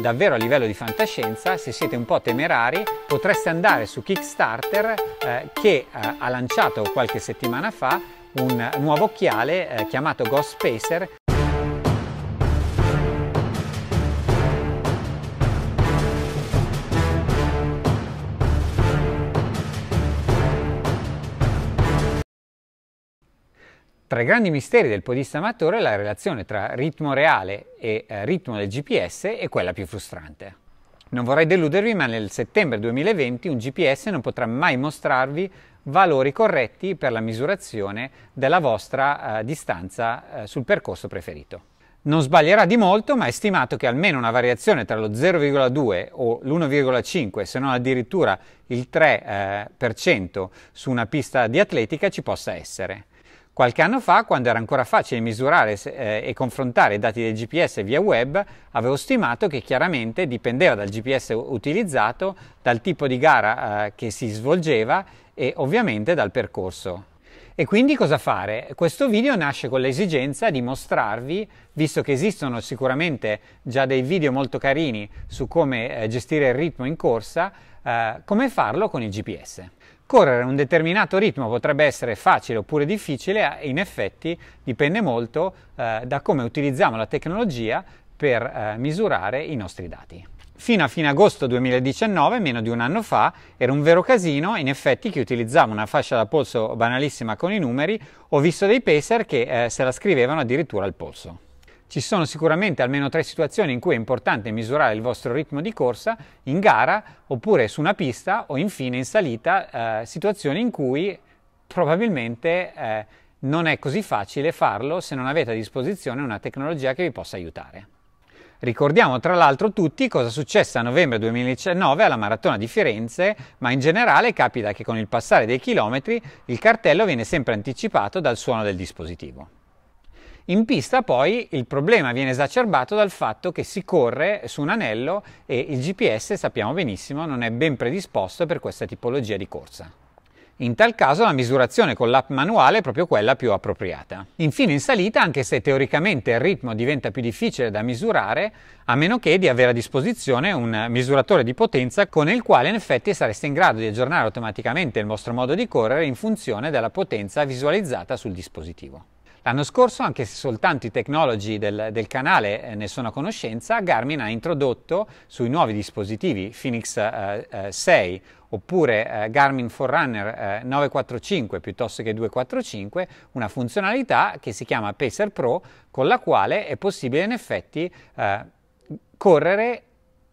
davvero a livello di fantascienza, se siete un po' temerari potreste andare su Kickstarter eh, che eh, ha lanciato qualche settimana fa un nuovo occhiale eh, chiamato Ghost Spacer Tra i grandi misteri del podista amatore la relazione tra ritmo reale e eh, ritmo del GPS è quella più frustrante. Non vorrei deludervi, ma nel settembre 2020 un GPS non potrà mai mostrarvi valori corretti per la misurazione della vostra eh, distanza eh, sul percorso preferito. Non sbaglierà di molto, ma è stimato che almeno una variazione tra lo 0,2 o l'1,5, se non addirittura il 3% eh, su una pista di atletica ci possa essere. Qualche anno fa, quando era ancora facile misurare eh, e confrontare i dati del GPS via web, avevo stimato che chiaramente dipendeva dal GPS utilizzato, dal tipo di gara eh, che si svolgeva e ovviamente dal percorso. E quindi cosa fare? Questo video nasce con l'esigenza di mostrarvi, visto che esistono sicuramente già dei video molto carini su come eh, gestire il ritmo in corsa, eh, come farlo con il GPS. Correre un determinato ritmo potrebbe essere facile oppure difficile, eh, in effetti dipende molto eh, da come utilizziamo la tecnologia per eh, misurare i nostri dati. Fino a fine agosto 2019, meno di un anno fa, era un vero casino, in effetti chi utilizzava una fascia da polso banalissima con i numeri, ho visto dei pacer che eh, se la scrivevano addirittura al polso. Ci sono sicuramente almeno tre situazioni in cui è importante misurare il vostro ritmo di corsa, in gara, oppure su una pista o infine in salita, eh, situazioni in cui probabilmente eh, non è così facile farlo se non avete a disposizione una tecnologia che vi possa aiutare. Ricordiamo tra l'altro tutti cosa successe a novembre 2019 alla Maratona di Firenze, ma in generale capita che con il passare dei chilometri il cartello viene sempre anticipato dal suono del dispositivo. In pista poi il problema viene esacerbato dal fatto che si corre su un anello e il GPS, sappiamo benissimo, non è ben predisposto per questa tipologia di corsa. In tal caso la misurazione con l'app manuale è proprio quella più appropriata. Infine in salita, anche se teoricamente il ritmo diventa più difficile da misurare, a meno che di avere a disposizione un misuratore di potenza con il quale in effetti sareste in grado di aggiornare automaticamente il vostro modo di correre in funzione della potenza visualizzata sul dispositivo. L'anno scorso, anche se soltanto i technology del, del canale eh, ne sono a conoscenza, Garmin ha introdotto sui nuovi dispositivi Phoenix eh, eh, 6 oppure eh, Garmin Forerunner eh, 945 piuttosto che 245, una funzionalità che si chiama Pacer Pro con la quale è possibile in effetti eh, correre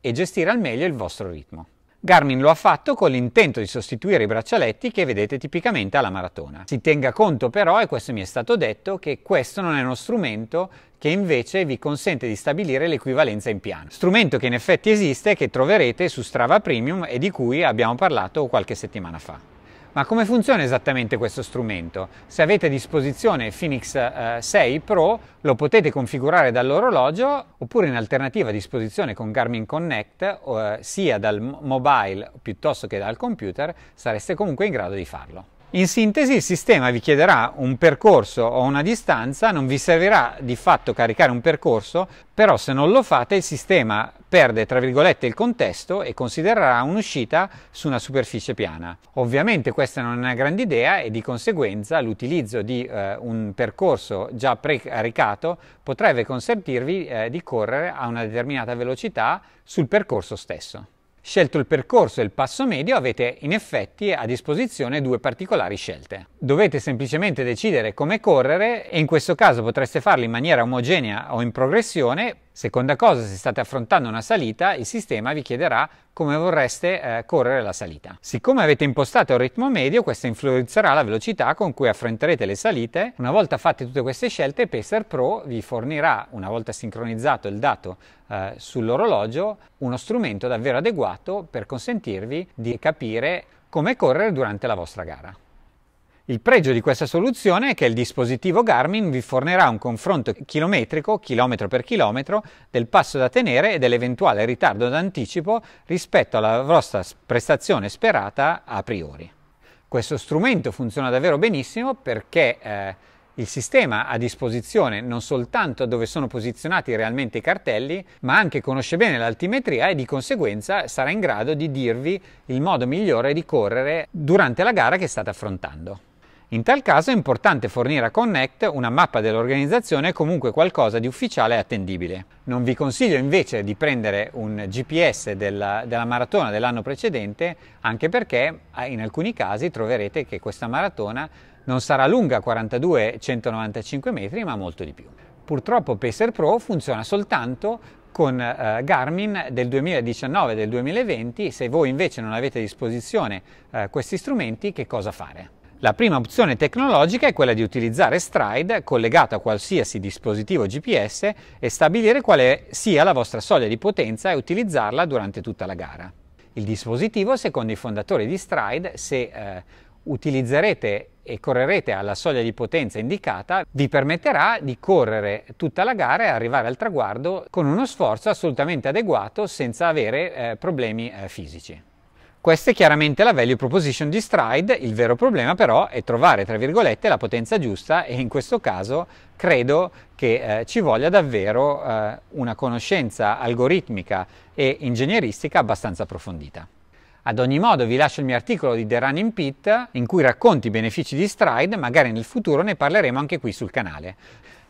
e gestire al meglio il vostro ritmo. Garmin lo ha fatto con l'intento di sostituire i braccialetti che vedete tipicamente alla maratona. Si tenga conto però, e questo mi è stato detto, che questo non è uno strumento che invece vi consente di stabilire l'equivalenza in piano. Strumento che in effetti esiste e che troverete su Strava Premium e di cui abbiamo parlato qualche settimana fa. Ma come funziona esattamente questo strumento? Se avete a disposizione Phoenix 6 eh, Pro lo potete configurare dall'orologio oppure in alternativa a disposizione con Garmin Connect eh, sia dal mobile piuttosto che dal computer sareste comunque in grado di farlo. In sintesi il sistema vi chiederà un percorso o una distanza, non vi servirà di fatto caricare un percorso, però se non lo fate il sistema perde tra virgolette il contesto e considererà un'uscita su una superficie piana. Ovviamente questa non è una grande idea e di conseguenza l'utilizzo di eh, un percorso già precaricato potrebbe consentirvi eh, di correre a una determinata velocità sul percorso stesso. Scelto il percorso e il passo medio avete in effetti a disposizione due particolari scelte. Dovete semplicemente decidere come correre e in questo caso potreste farlo in maniera omogenea o in progressione Seconda cosa, se state affrontando una salita, il sistema vi chiederà come vorreste eh, correre la salita. Siccome avete impostato il ritmo medio, questo influenzerà la velocità con cui affronterete le salite. Una volta fatte tutte queste scelte, Pacer Pro vi fornirà, una volta sincronizzato il dato eh, sull'orologio, uno strumento davvero adeguato per consentirvi di capire come correre durante la vostra gara. Il pregio di questa soluzione è che il dispositivo Garmin vi fornerà un confronto chilometrico, chilometro per chilometro, del passo da tenere e dell'eventuale ritardo d'anticipo rispetto alla vostra prestazione sperata a priori. Questo strumento funziona davvero benissimo perché eh, il sistema ha a disposizione non soltanto dove sono posizionati realmente i cartelli, ma anche conosce bene l'altimetria e di conseguenza sarà in grado di dirvi il modo migliore di correre durante la gara che state affrontando. In tal caso è importante fornire a Connect una mappa dell'organizzazione e comunque qualcosa di ufficiale e attendibile. Non vi consiglio invece di prendere un GPS della, della maratona dell'anno precedente, anche perché ah, in alcuni casi troverete che questa maratona non sarà lunga 42-195 metri, ma molto di più. Purtroppo Pacer Pro funziona soltanto con eh, Garmin del 2019 e del 2020. Se voi invece non avete a disposizione eh, questi strumenti, che cosa fare? La prima opzione tecnologica è quella di utilizzare Stride collegato a qualsiasi dispositivo GPS e stabilire quale sia la vostra soglia di potenza e utilizzarla durante tutta la gara. Il dispositivo, secondo i fondatori di Stride, se eh, utilizzerete e correrete alla soglia di potenza indicata, vi permetterà di correre tutta la gara e arrivare al traguardo con uno sforzo assolutamente adeguato senza avere eh, problemi eh, fisici. Questa è chiaramente la value proposition di Stride, il vero problema però è trovare, tra virgolette, la potenza giusta e in questo caso credo che eh, ci voglia davvero eh, una conoscenza algoritmica e ingegneristica abbastanza approfondita. Ad ogni modo vi lascio il mio articolo di The Running Pit in cui racconti i benefici di Stride, magari nel futuro ne parleremo anche qui sul canale.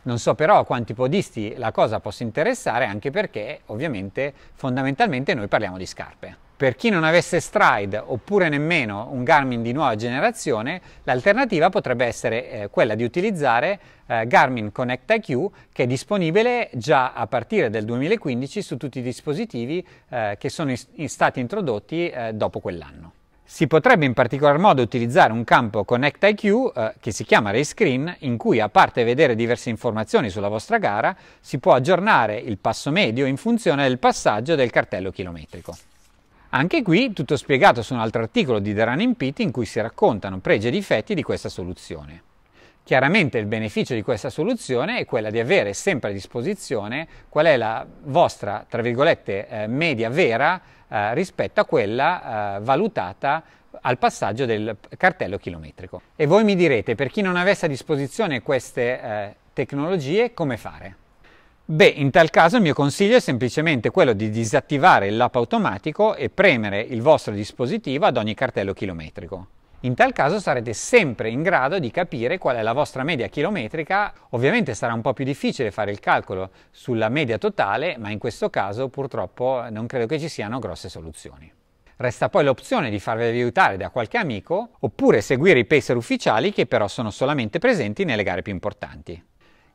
Non so però a quanti podisti la cosa possa interessare anche perché ovviamente fondamentalmente noi parliamo di scarpe. Per chi non avesse Stride oppure nemmeno un Garmin di nuova generazione, l'alternativa potrebbe essere eh, quella di utilizzare eh, Garmin Connect IQ che è disponibile già a partire dal 2015 su tutti i dispositivi eh, che sono in, in stati introdotti eh, dopo quell'anno. Si potrebbe in particolar modo utilizzare un campo Connect IQ eh, che si chiama Race Screen, in cui a parte vedere diverse informazioni sulla vostra gara, si può aggiornare il passo medio in funzione del passaggio del cartello chilometrico. Anche qui tutto spiegato su un altro articolo di The Running Pit in cui si raccontano pregi e difetti di questa soluzione. Chiaramente il beneficio di questa soluzione è quella di avere sempre a disposizione qual è la vostra, tra virgolette, eh, media vera eh, rispetto a quella eh, valutata al passaggio del cartello chilometrico. E voi mi direte, per chi non avesse a disposizione queste eh, tecnologie, come fare? Beh, in tal caso il mio consiglio è semplicemente quello di disattivare l'app automatico e premere il vostro dispositivo ad ogni cartello chilometrico. In tal caso sarete sempre in grado di capire qual è la vostra media chilometrica, ovviamente sarà un po' più difficile fare il calcolo sulla media totale, ma in questo caso purtroppo non credo che ci siano grosse soluzioni. Resta poi l'opzione di farvi aiutare da qualche amico oppure seguire i pacer ufficiali che però sono solamente presenti nelle gare più importanti.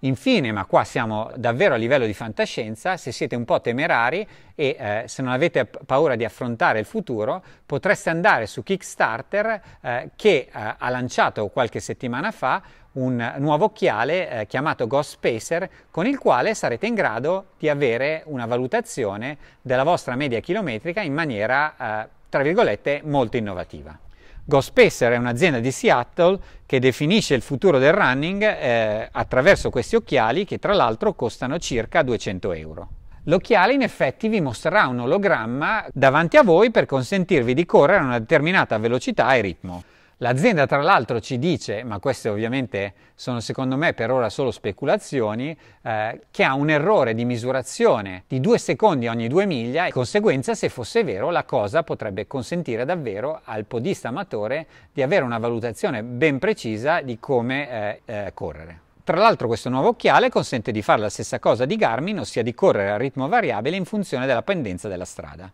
Infine, ma qua siamo davvero a livello di fantascienza, se siete un po' temerari e eh, se non avete paura di affrontare il futuro, potreste andare su Kickstarter eh, che eh, ha lanciato qualche settimana fa un nuovo occhiale eh, chiamato Ghost Spacer con il quale sarete in grado di avere una valutazione della vostra media chilometrica in maniera, eh, tra virgolette, molto innovativa. GoSpacer è un'azienda di Seattle che definisce il futuro del running eh, attraverso questi occhiali che tra l'altro costano circa 200 euro. L'occhiale in effetti vi mostrerà un ologramma davanti a voi per consentirvi di correre a una determinata velocità e ritmo. L'azienda tra l'altro ci dice, ma queste ovviamente sono secondo me per ora solo speculazioni, eh, che ha un errore di misurazione di 2 secondi ogni 2 miglia e di conseguenza se fosse vero la cosa potrebbe consentire davvero al podista amatore di avere una valutazione ben precisa di come eh, eh, correre. Tra l'altro questo nuovo occhiale consente di fare la stessa cosa di Garmin, ossia di correre a ritmo variabile in funzione della pendenza della strada.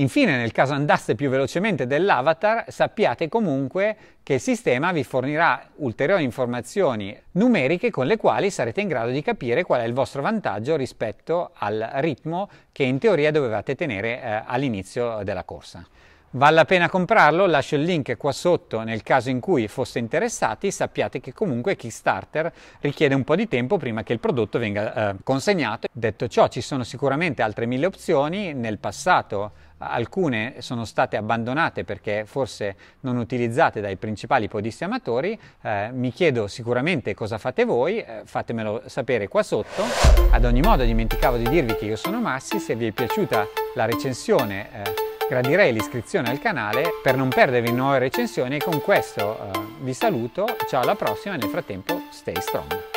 Infine, nel caso andaste più velocemente dell'avatar, sappiate comunque che il sistema vi fornirà ulteriori informazioni numeriche con le quali sarete in grado di capire qual è il vostro vantaggio rispetto al ritmo che in teoria dovevate tenere eh, all'inizio della corsa. Vale la pena comprarlo? Lascio il link qua sotto nel caso in cui foste interessati. Sappiate che comunque Kickstarter richiede un po' di tempo prima che il prodotto venga eh, consegnato. Detto ciò, ci sono sicuramente altre mille opzioni. Nel passato alcune sono state abbandonate perché forse non utilizzate dai principali podisti amatori. Eh, mi chiedo sicuramente cosa fate voi, eh, fatemelo sapere qua sotto. Ad ogni modo dimenticavo di dirvi che io sono Massi, se vi è piaciuta la recensione eh, gradirei l'iscrizione al canale per non perdervi nuove recensioni e con questo eh, vi saluto, ciao alla prossima e nel frattempo stay strong!